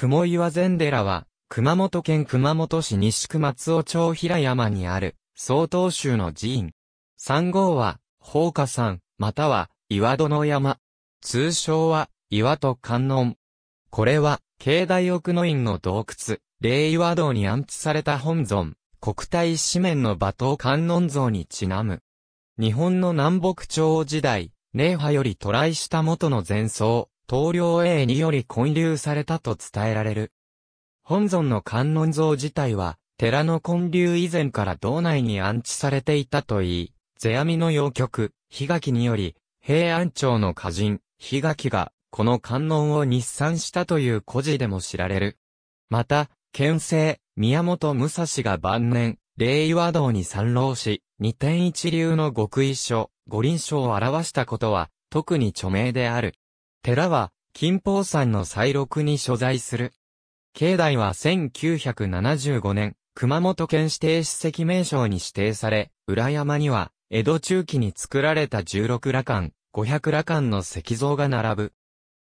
雲岩禅寺は、熊本県熊本市西区松尾町平山にある、曹洞宗の寺院。三号は、宝華山、または、岩戸の山。通称は、岩戸観音。これは、境内奥の院の洞窟、霊岩堂に安置された本尊、国体四面の馬頭観音像にちなむ。日本の南北朝時代、霊波より渡来した元の前奏、東領 A により建立されたと伝えられる。本尊の観音像自体は、寺の建立以前から道内に安置されていたといい、世阿弥の要曲、悲垣により、平安町の歌人、悲垣が、この観音を日産したという故事でも知られる。また、県政、宮本武蔵が晩年、令和道に参浪し、二天一流の極意書、五輪書を表したことは、特に著名である。寺は、金宝山の再録に所在する。境内は1975年、熊本県指定史跡名称に指定され、裏山には、江戸中期に作られた16羅漢、500羅漢の石像が並ぶ。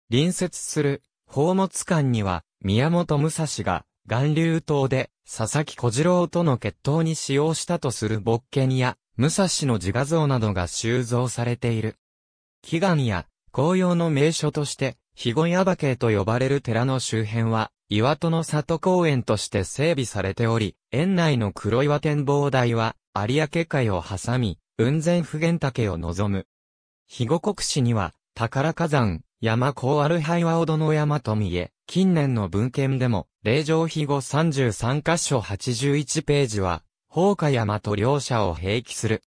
隣接する、宝物館には、宮本武蔵が、岩流島で、佐々木小次郎との決闘に使用したとする勃犬や、武蔵の自画像などが収蔵されている。祈願や、紅葉の名所として、肥後矢場渓と呼ばれる寺の周辺は、岩戸の里公園として整備されており、園内の黒岩展望台は、有明海を挟み、雲仙普賢岳を望む。肥後国市には、宝火山、山高アルハイワオの山と見え、近年の文献でも、霊場肥後33箇所81ページは、宝火山と両者を併記する。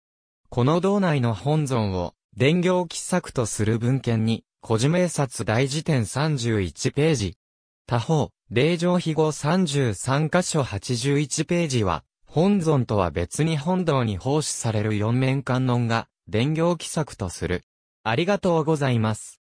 この道内の本尊を、伝行喫作とする文献に、古事名札大辞典31ページ。他方、霊場秘語33箇所81ページは、本尊とは別に本堂に奉仕される四面観音が、伝行記作とする。ありがとうございます。